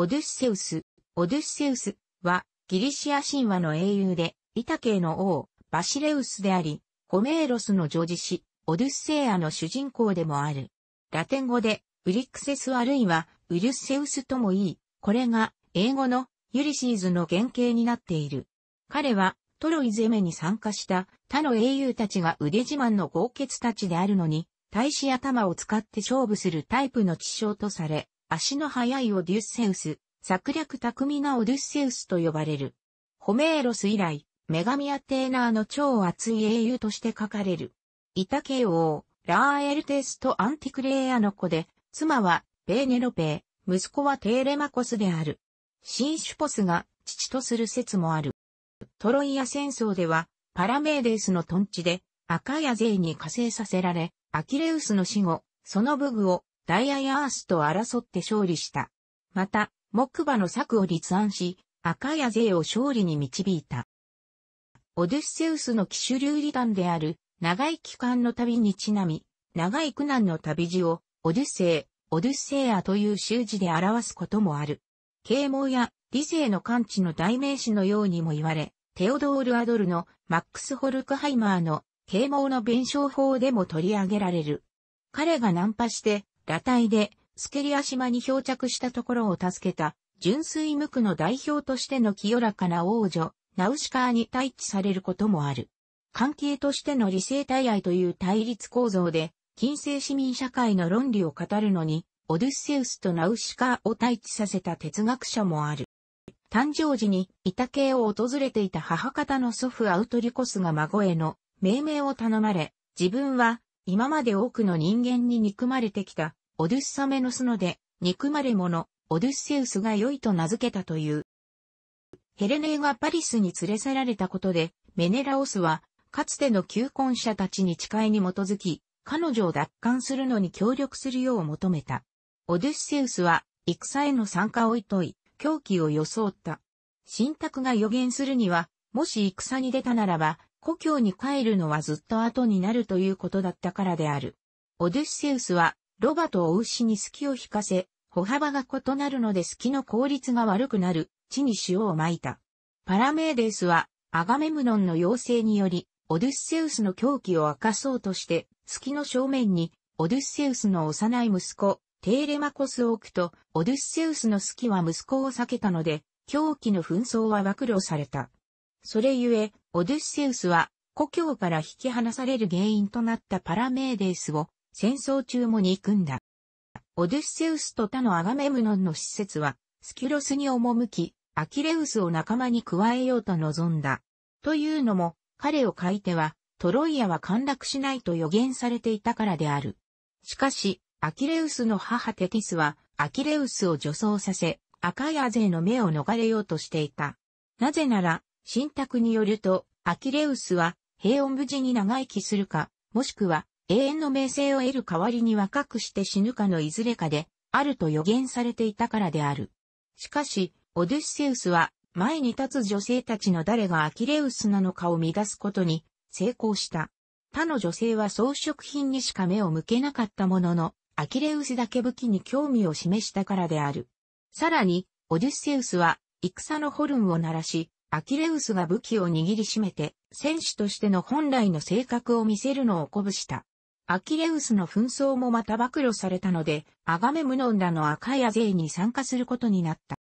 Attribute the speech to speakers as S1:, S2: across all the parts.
S1: オデュッセウス、オデュッセウスはギリシア神話の英雄で、イタ系の王、バシレウスであり、ホメーロスの女児子、オデュッセイアの主人公でもある。ラテン語で、ウリクセスあるいは、ウリュッセウスともいい、これが、英語の、ユリシーズの原型になっている。彼は、トロイ攻めに参加した他の英雄たちが腕自慢の豪傑たちであるのに、大使頭を使って勝負するタイプの知性とされ、足の速いオデュッセウス、策略巧みなオデュッセウスと呼ばれる。ホメーロス以来、女神アテーナーの超熱い英雄として書かれる。イタケ王、ラーエルテスとアンティクレイアの子で、妻はペーネロペー、息子はテーレマコスである。シンシュポスが父とする説もある。トロイア戦争では、パラメーデスのトンチで、赤や勢に加勢させられ、アキレウスの死後、その武具をダイアやアースと争って勝利した。また、木馬の策を立案し、赤や税を勝利に導いた。オデュッセウスの騎手流理団である、長い期間の旅にちなみ、長い苦難の旅路を、オデュッセイ、オデュッセイアという習字で表すこともある。啓蒙や理性の感知の代名詞のようにも言われ、テオドール・アドルのマックス・ホルクハイマーの啓蒙の弁証法でも取り上げられる。彼がナンパして裸体でスケリア島に漂着したところを助けた、純粋無垢の代表としての清らかな王女、ナウシカーに対地されることもある。関係としての理性対愛という対立構造で、近世市民社会の論理を語るのに、オデュッセウスとナウシカを対地させた哲学者もある。誕生時にイタケを訪れていた母方の祖父アウトリコスが孫への命名を頼まれ、自分は今まで多くの人間に憎まれてきたオデュッサメノスので、憎まれ者、オデュッセウスが良いと名付けたという。ヘレネーがパリスに連れ去られたことで、メネラオスは、かつての求婚者たちに誓いに基づき、彼女を奪還するのに協力するよう求めた。オデュッセウスは、戦への参加を厭い、狂気を装った。信託が予言するには、もし戦に出たならば、故郷に帰るのはずっと後になるということだったからである。オデュッセウスは、ロバと追牛に隙を引かせ、歩幅が異なるので隙の効率が悪くなる、地に塩をまいた。パラメーデースは、アガメムノンの要請により、オデュッセウスの狂気を明かそうとして、隙の正面に、オデュッセウスの幼い息子、テーレマコスを置くと、オデュッセウスの隙は息子を避けたので、狂気の紛争は暴露された。それゆえ、オデュッセウスは、故郷から引き離される原因となったパラメーデスを、戦争中も憎んだ。オデュッセウスと他のアガメムノンの施設は、スキュロスに赴き、アキレウスを仲間に加えようと望んだ。というのも、彼を書いては、トロイアは陥落しないと予言されていたからである。しかし、アキレウスの母テティスは、アキレウスを助走させ、赤いアゼの目を逃れようとしていた。なぜなら、神託によると、アキレウスは、平穏無事に長生きするか、もしくは、永遠の名声を得る代わりに若くして死ぬかのいずれかで、あると予言されていたからである。しかし、オデュッセウスは、前に立つ女性たちの誰がアキレウスなのかを乱すことに成功した。他の女性は装飾品にしか目を向けなかったものの、アキレウスだけ武器に興味を示したからである。さらに、オデュッセウスは、戦のホルンを鳴らし、アキレウスが武器を握りしめて、戦士としての本来の性格を見せるのを鼓舞した。アキレウスの紛争もまた暴露されたので、アガメムノンらの赤いヤ勢に参加することになった。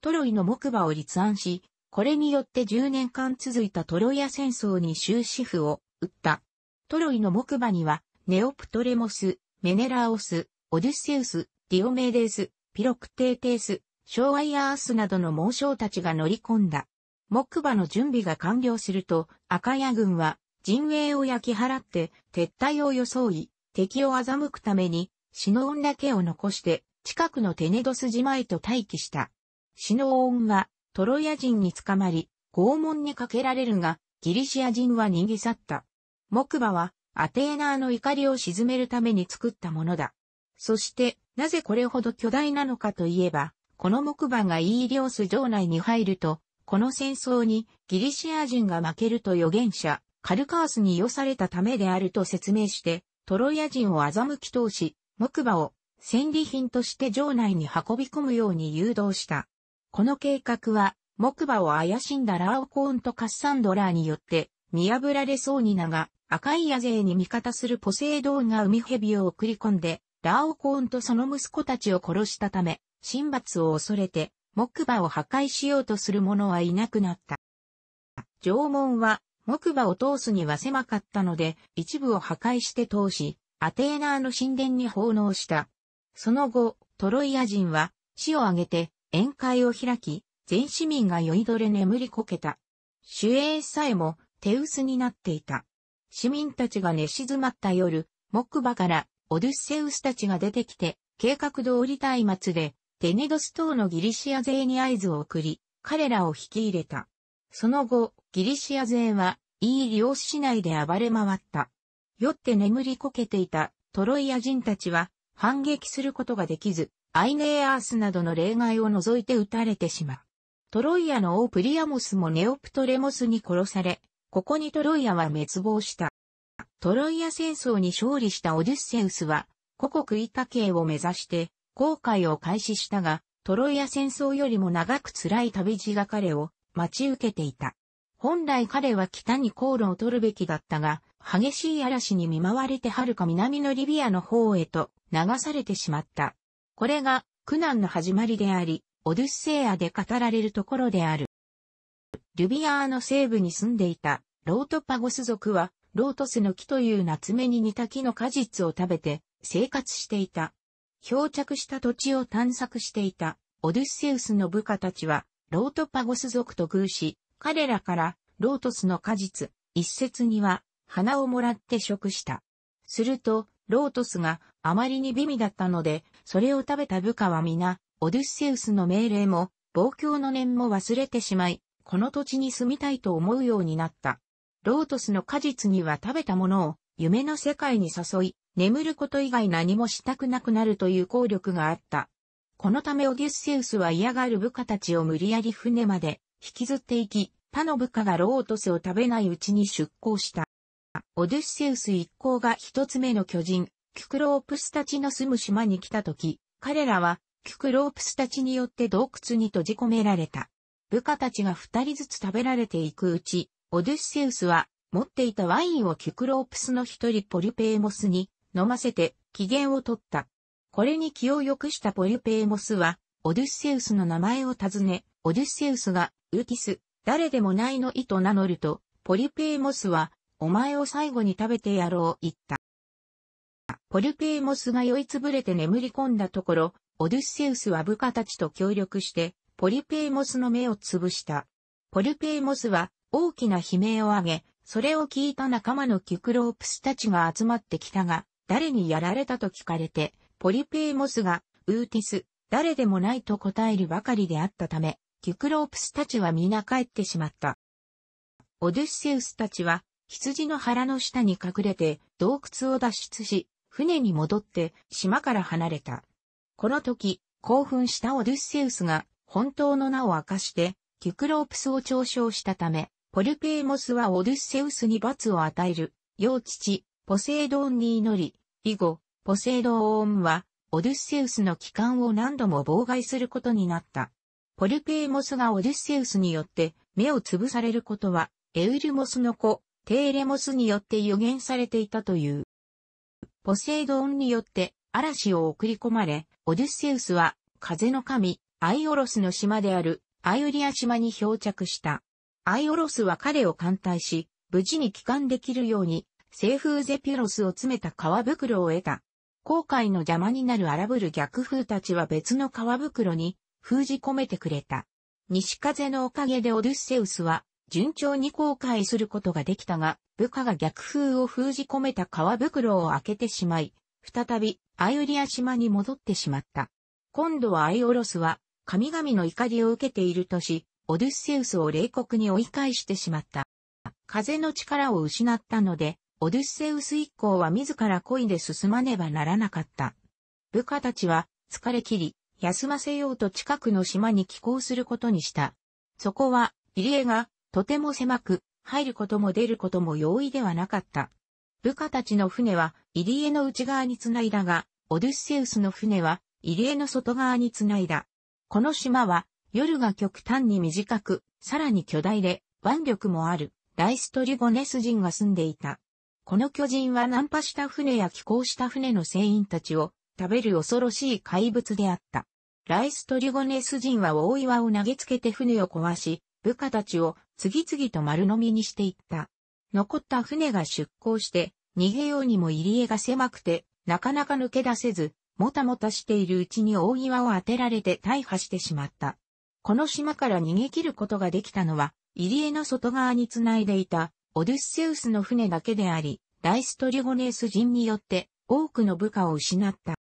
S1: トロイの木馬を立案し、これによって10年間続いたトロイア戦争に終止符を打った。トロイの木馬には、ネオプトレモス、メネラオス、オデュッセウス、ディオメーデース、ピロクテーテース、ショーアイアースなどの猛将たちが乗り込んだ。木馬の準備が完了すると、アカヤ軍は陣営を焼き払って撤退を装い、敵を欺くために、シノオンだけを残して、近くのテネドス島へと待機した。シノオントロイヤ人に捕まり、拷問にかけられるが、ギリシア人は逃げ去った。木馬は、アテーナーの怒りを鎮めるために作ったものだ。そして、なぜこれほど巨大なのかといえば、この木馬がイーリオス城内に入ると、この戦争にギリシア人が負けると予言者、カルカースに寄されたためであると説明して、トロイア人を欺き通し、木馬を戦利品として城内に運び込むように誘導した。この計画は、木馬を怪しんだラオコーンとカッサンドラーによって、見破られそうになが、赤い野勢に味方するポセイドーンが海蛇を送り込んで、ラオコーンとその息子たちを殺したため、神罰を恐れて、木馬を破壊しようとする者はいなくなった。縄文は木馬を通すには狭かったので、一部を破壊して通し、アテーナーの神殿に奉納した。その後、トロイア人は、死を挙げて、宴会を開き、全市民が酔いどれ眠りこけた。主衛さえも、手薄になっていた。市民たちが寝静まった夜、木馬からオデュッセウスたちが出てきて、計画通り松明で、テネドス島のギリシア勢に合図を送り、彼らを引き入れた。その後、ギリシア勢は、イーリオス市内で暴れ回った。酔って眠りこけていたトロイア人たちは、反撃することができず、アイネーアースなどの例外を除いて撃たれてしまう。トロイアの王プリアモスもネオプトレモスに殺され、ここにトロイアは滅亡した。トロイア戦争に勝利したオデュッセウスは、古国イタ系を目指して、航海を開始したが、トロイア戦争よりも長く辛い旅路が彼を待ち受けていた。本来彼は北に航路を取るべきだったが、激しい嵐に見舞われて遥か南のリビアの方へと流されてしまった。これが苦難の始まりであり、オデュッセイアで語られるところである。リビアの西部に住んでいたロートパゴス族は、ロートスの木という夏目に似た木の果実を食べて生活していた。漂着した土地を探索していたオデュッセウスの部下たちは、ロートパゴス族と偶し、彼らからロートスの果実、一節には花をもらって食した。すると、ロートスがあまりに美味だったので、それを食べた部下は皆、オデュッセウスの命令も、望郷の念も忘れてしまい、この土地に住みたいと思うようになった。ロートスの果実には食べたものを、夢の世界に誘い、眠ること以外何もしたくなくなるという効力があった。このためオデュッセウスは嫌がる部下たちを無理やり船まで引きずっていき、他の部下がロートスを食べないうちに出港した。オデュッセウス一行が一つ目の巨人、キュクロープスたちの住む島に来た時、彼らはキュクロープスたちによって洞窟に閉じ込められた。部下たちが二人ずつ食べられていくうち、オデュッセウスは持っていたワインをキュクロープスの一人ポリュペーモスに飲ませて機嫌を取った。これに気を良くしたポリュペーモスは、オデュッセウスの名前を尋ね、オデュッセウスが、ウキス、誰でもないの意と名乗ると、ポリュペーモスは、お前を最後に食べてやろう言った。ポリュペーモスが酔いつぶれて眠り込んだところ、オデュッセウスは部下たちと協力して、ポリュペーモスの目をつぶした。ポリュペーモスは大きな悲鳴を上げ、それを聞いた仲間のキュクロープスたちが集まってきたが、誰にやられたと聞かれて、ポリペーモスが、ウーティス、誰でもないと答えるばかりであったため、キュクロープスたちは皆帰ってしまった。オデュッセウスたちは、羊の腹の下に隠れて、洞窟を脱出し、船に戻って、島から離れた。この時、興奮したオデュッセウスが、本当の名を明かして、キュクロープスを嘲笑したため、ポルペーモスはオデュッセウスに罰を与える、幼父、ポセイドンに祈り、以後、ポセイドオーンは、オデュッセウスの帰還を何度も妨害することになった。ポルペーモスがオデュッセウスによって目をつぶされることは、エウルモスの子、テーレモスによって予言されていたという。ポセイドーンによって嵐を送り込まれ、オデュッセウスは風の神、アイオロスの島であるアイオリア島に漂着した。アイオロスは彼を艦隊し、無事に帰還できるように、西風ゼピュロスを詰めた川袋を得た。航海の邪魔になる荒ぶる逆風たちは別の川袋に封じ込めてくれた。西風のおかげでオデュッセウスは順調に航海することができたが、部下が逆風を封じ込めた川袋を開けてしまい、再びアイウリア島に戻ってしまった。今度はアイオロスは神々の怒りを受けているとし、オデュッセウスを冷酷に追い返してしまった。風の力を失ったので、オデュッセウス一行は自ら恋で進まねばならなかった。部下たちは疲れ切り、休ませようと近くの島に寄港することにした。そこは、入江がとても狭く、入ることも出ることも容易ではなかった。部下たちの船は入江の内側につないだが、オデュッセウスの船は入江の外側につないだ。この島は夜が極端に短く、さらに巨大で腕力もある、ライストリゴネス人が住んでいた。この巨人は難破した船や寄港した船の船員たちを食べる恐ろしい怪物であった。ライストリゴネス人は大岩を投げつけて船を壊し、部下たちを次々と丸飲みにしていった。残った船が出港して、逃げようにも入り江が狭くて、なかなか抜け出せず、もたもたしているうちに大岩を当てられて大破してしまった。この島から逃げ切ることができたのは、入り江の外側につないでいたオデュッセウスの船だけであり、ダイストリゴネース人によって多くの部下を失った。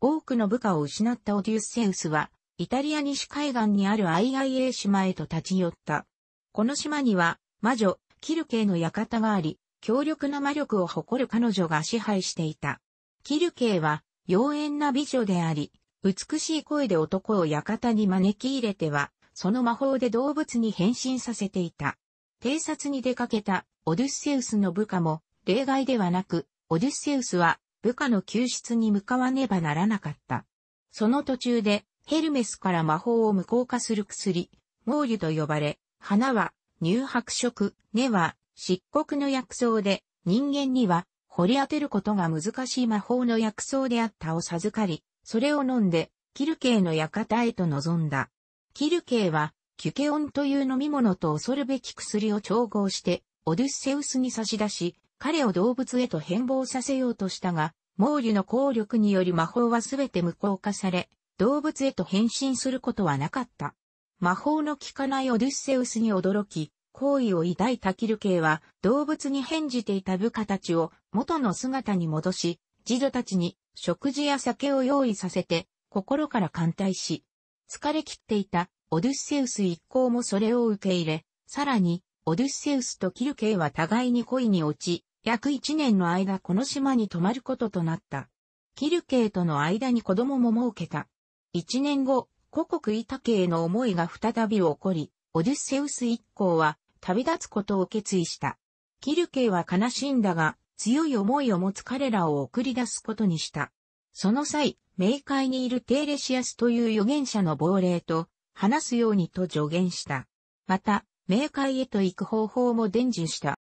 S1: 多くの部下を失ったオデュッセウスは、イタリア西海岸にある IIA 島へと立ち寄った。この島には、魔女、キルケイの館があり、強力な魔力を誇る彼女が支配していた。キルケイは、妖艶な美女であり、美しい声で男を館に招き入れては、その魔法で動物に変身させていた。偵察に出かけたオデュッセウスの部下も例外ではなく、オデュッセウスは部下の救出に向かわねばならなかった。その途中でヘルメスから魔法を無効化する薬、モーリュと呼ばれ、花は乳白色、根は漆黒の薬草で人間には掘り当てることが難しい魔法の薬草であったを授かり、それを飲んでキルケイの館へと臨んだ。キルケイはキュケオンという飲み物と恐るべき薬を調合して、オデュッセウスに差し出し、彼を動物へと変貌させようとしたが、毛利の効力により魔法はすべて無効化され、動物へと変身することはなかった。魔法の効かないオデュッセウスに驚き、好意を抱いたキルケイは、動物に変じていた部下たちを元の姿に戻し、児童たちに食事や酒を用意させて、心から歓待し、疲れ切っていたオデュッセウス一行もそれを受け入れ、さらに、オデュッセウスとキルケイは互いに恋に落ち、約一年の間この島に泊まることとなった。キルケイとの間に子供も設けた。一年後、故国イタケイの思いが再び起こり、オデュッセウス一行は旅立つことを決意した。キルケイは悲しんだが、強い思いを持つ彼らを送り出すことにした。その際、冥界にいるテーレシアスという預言者の亡霊と、話すようにと助言した。また、冥界へと行く方法も伝授した。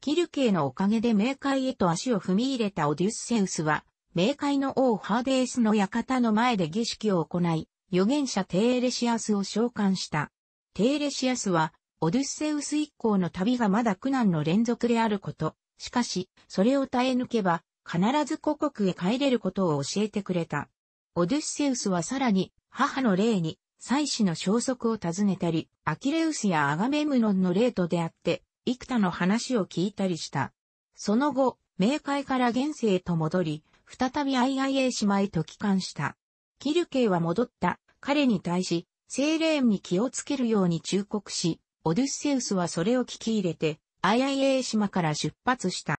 S1: キルケのおかげで冥界へと足を踏み入れたオデュッセウスは、冥界の王ハーデースの館の前で儀式を行い、預言者テーレシアスを召喚した。テーレシアスは、オデュッセウス一行の旅がまだ苦難の連続であること、しかし、それを耐え抜けば、必ず故国へ帰れることを教えてくれた。オデュッセウスはさらに、母の霊に、妻子の消息を尋ねたり、アキレウスやアガメムノンの霊と出会って、幾多の話を聞いたりした。その後、冥界から現世へと戻り、再び IIA 姉妹と帰還した。キルケイは戻った。彼に対し、精霊に気をつけるように忠告し、オデュッセウスはそれを聞き入れて、IIA 島から出発した。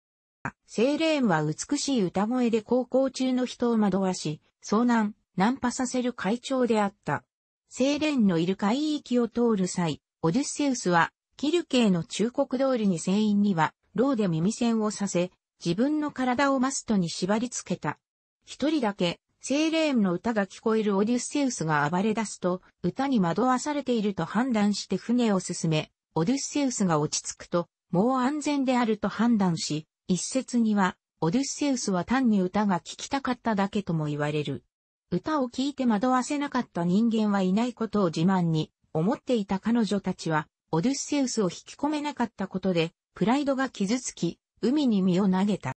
S1: セイレーンは美しい歌声で高校中の人を惑わし、遭難、難破させる会長であった。セレンのいる海域を通る際、オデュッセウスは、キルケーの忠告通りに船員には、ローで耳栓をさせ、自分の体をマストに縛り付けた。一人だけ、セイレーンの歌が聞こえるオデュッセウスが暴れ出すと、歌に惑わされていると判断して船を進め、オデュッセウスが落ち着くと、もう安全であると判断し、一説には、オデュッセウスは単に歌が聴きたかっただけとも言われる。歌を聴いて惑わせなかった人間はいないことを自慢に思っていた彼女たちは、オデュッセウスを引き込めなかったことで、プライドが傷つき、海に身を投げた。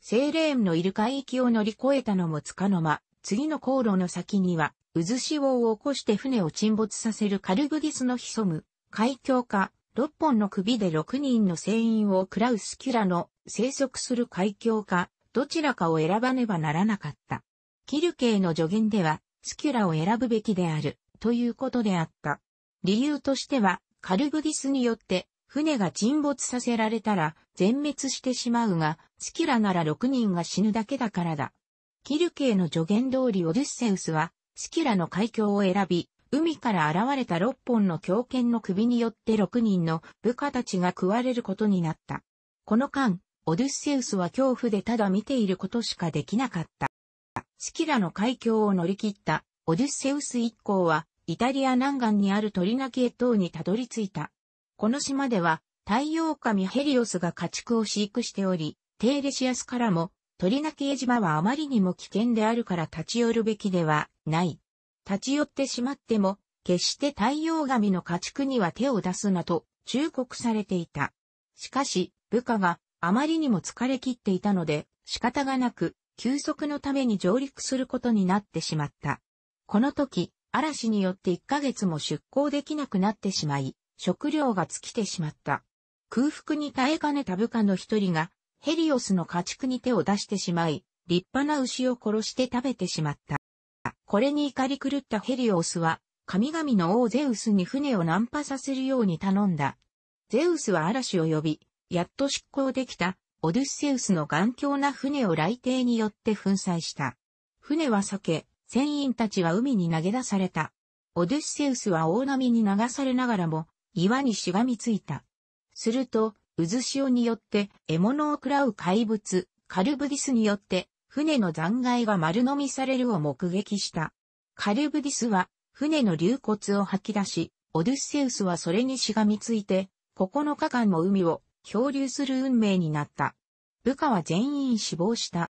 S1: セーレーンのいる海域を乗り越えたのもつかの間、次の航路の先には、渦潮を起こして船を沈没させるカルグディスの潜む、海峡か、6本の首で6人の船員を食らうスキュラの生息する海峡か、どちらかを選ばねばならなかった。キルケイの助言では、スキュラを選ぶべきである、ということであった。理由としては、カルグディスによって、船が沈没させられたら、全滅してしまうが、スキュラなら6人が死ぬだけだからだ。キルケイの助言通りオデュッセウスは、スキュラの海峡を選び、海から現れた6本の狂犬の首によって6人の部下たちが食われることになった。この間、オデュッセウスは恐怖でただ見ていることしかできなかった。スキラの海峡を乗り切ったオデュッセウス一行は、イタリア南岸にあるトリナケ島にたどり着いた。この島では、太陽神ヘリオスが家畜を飼育しており、テーレシアスからも、トリナ系島はあまりにも危険であるから立ち寄るべきではない。立ち寄ってしまっても、決して太陽神の家畜には手を出すなと忠告されていた。しかし、部下があまりにも疲れ切っていたので、仕方がなく休息のために上陸することになってしまった。この時、嵐によって1ヶ月も出港できなくなってしまい、食料が尽きてしまった。空腹に耐えかねた部下の一人が、ヘリオスの家畜に手を出してしまい、立派な牛を殺して食べてしまった。これに怒り狂ったヘリオスは、神々の王ゼウスに船を難破させるように頼んだ。ゼウスは嵐を呼び、やっと出港できたオデュッセウスの頑強な船を雷帝によって粉砕した。船は避け、船員たちは海に投げ出された。オデュッセウスは大波に流されながらも、岩にしがみついた。すると、渦潮によって獲物を喰らう怪物、カルブディスによって、船の残骸が丸飲みされるを目撃した。カルブディスは、船の流骨を吐き出し、オデュッセウスはそれにしがみついて、9日間も海を漂流する運命になった。部下は全員死亡した。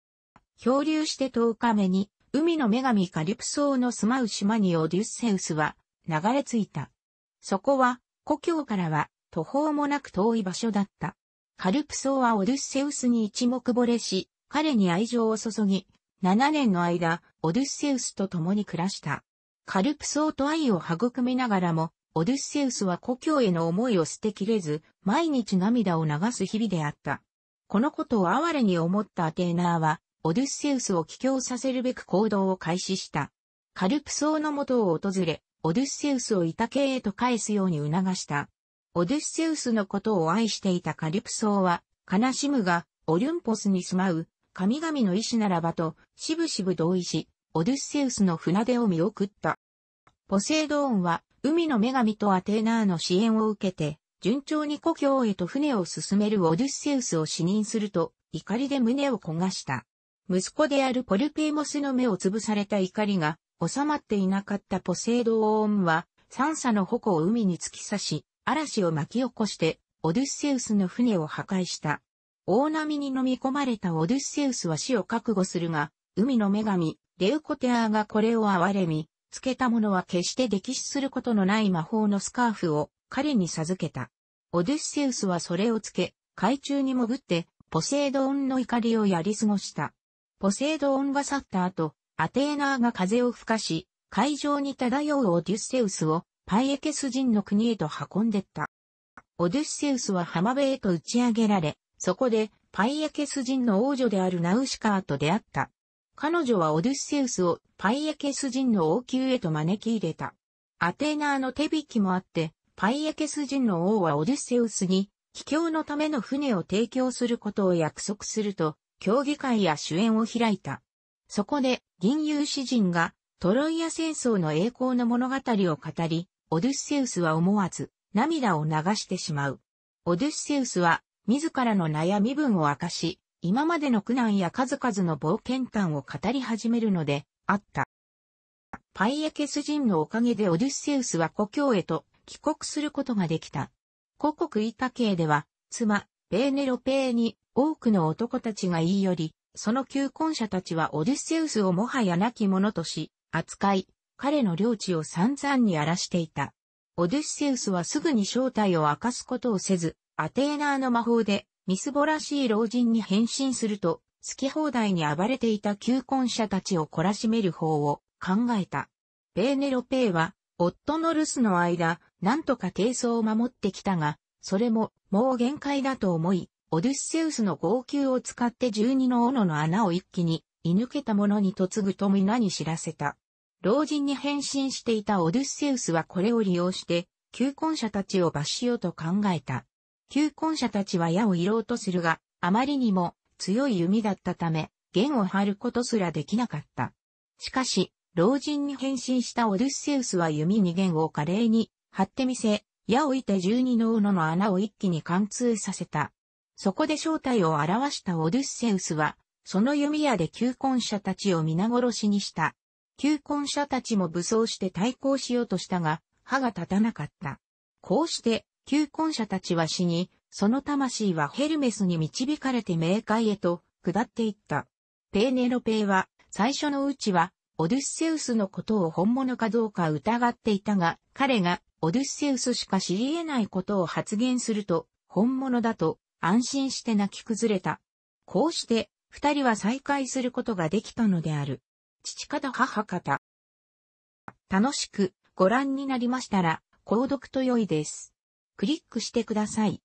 S1: 漂流して10日目に、海の女神カリプソーの住まう島にオデュッセウスは流れ着いた。そこは、故郷からは途方もなく遠い場所だった。カルプソーはオデュッセウスに一目惚れし、彼に愛情を注ぎ、7年の間、オデュッセウスと共に暮らした。カルプソーと愛を育みながらも、オデュッセウスは故郷への思いを捨てきれず、毎日涙を流す日々であった。このことを哀れに思ったアテーナーは、オデュッセウスを帰郷させるべく行動を開始した。カルプソーの元を訪れ、オデュッセウスをイタケへと返すように促した。オデュッセウスのことを愛していたカルプソーは、悲しむが、オリュンポスに住まう、神々の意志ならばと、しぶしぶ同意し、オデュッセウスの船出を見送った。ポセイドーンは、海の女神とアテーナーの支援を受けて、順調に故郷へと船を進めるオデュッセウスを死任すると、怒りで胸を焦がした。息子であるポルペイモスの目を潰された怒りが収まっていなかったポセイドオーンは、三叉の矛を海に突き刺し、嵐を巻き起こして、オデュッセウスの船を破壊した。大波に飲み込まれたオデュッセウスは死を覚悟するが、海の女神、レウコテアーがこれを憐れみ、つけた者は決して溺死することのない魔法のスカーフを彼に授けた。オデュッセウスはそれをつけ、海中に潜って、ポセイドオンの怒りをやり過ごした。ポセイドオンが去った後、アテーナーが風を吹かし、海上に漂うオデュッセウスをパイエケス人の国へと運んでった。オデュッセウスは浜辺へと打ち上げられ、そこでパイエケス人の王女であるナウシカーと出会った。彼女はオデュッセウスをパイエケス人の王宮へと招き入れた。アテーナーの手引きもあって、パイエケス人の王はオデュッセウスに、帰郷のための船を提供することを約束すると、協議会や主演を開いた。そこで、銀融詩人が、トロイア戦争の栄光の物語を語り、オデュッセウスは思わず、涙を流してしまう。オデュッセウスは、自らの悩み分を明かし、今までの苦難や数々の冒険譚を語り始めるので、あった。パイエケス人のおかげでオデュッセウスは故郷へと帰国することができた。故国イタ系では、妻、ペーネロペーに多くの男たちが言い寄り、その求婚者たちはオデュッセウスをもはや亡き者とし、扱い、彼の領地を散々に荒らしていた。オデュッセウスはすぐに正体を明かすことをせず、アテーナーの魔法でみすぼらしい老人に変身すると、好き放題に暴れていた求婚者たちを懲らしめる方を考えた。ペーネロペーは、夫の留守の間、なんとか低層を守ってきたが、それも、もう限界だと思い、オデュッセウスの号泣を使って十二の斧の穴を一気に、射抜けた者に嫁ぐと皆に知らせた。老人に変身していたオデュッセウスはこれを利用して、求婚者たちを罰しようと考えた。旧婚者たちは矢を射ろうとするが、あまりにも強い弓だったため、弦を張ることすらできなかった。しかし、老人に変身したオデュッセウスは弓に弦を華麗に張ってみせ、矢を射て十二の斧の穴を一気に貫通させた。そこで正体を表したオデュッセウスは、その弓矢で求婚者たちを皆殺しにした。求婚者たちも武装して対抗しようとしたが、歯が立たなかった。こうして、旧婚者たちは死に、その魂はヘルメスに導かれて冥界へと下っていった。ペーネロペーは、最初のうちは、オデュッセウスのことを本物かどうか疑っていたが、彼がオデュッセウスしか知り得ないことを発言すると、本物だと安心して泣き崩れた。こうして、二人は再会することができたのである。父方母方。楽しくご覧になりましたら、購読と良いです。クリックしてください。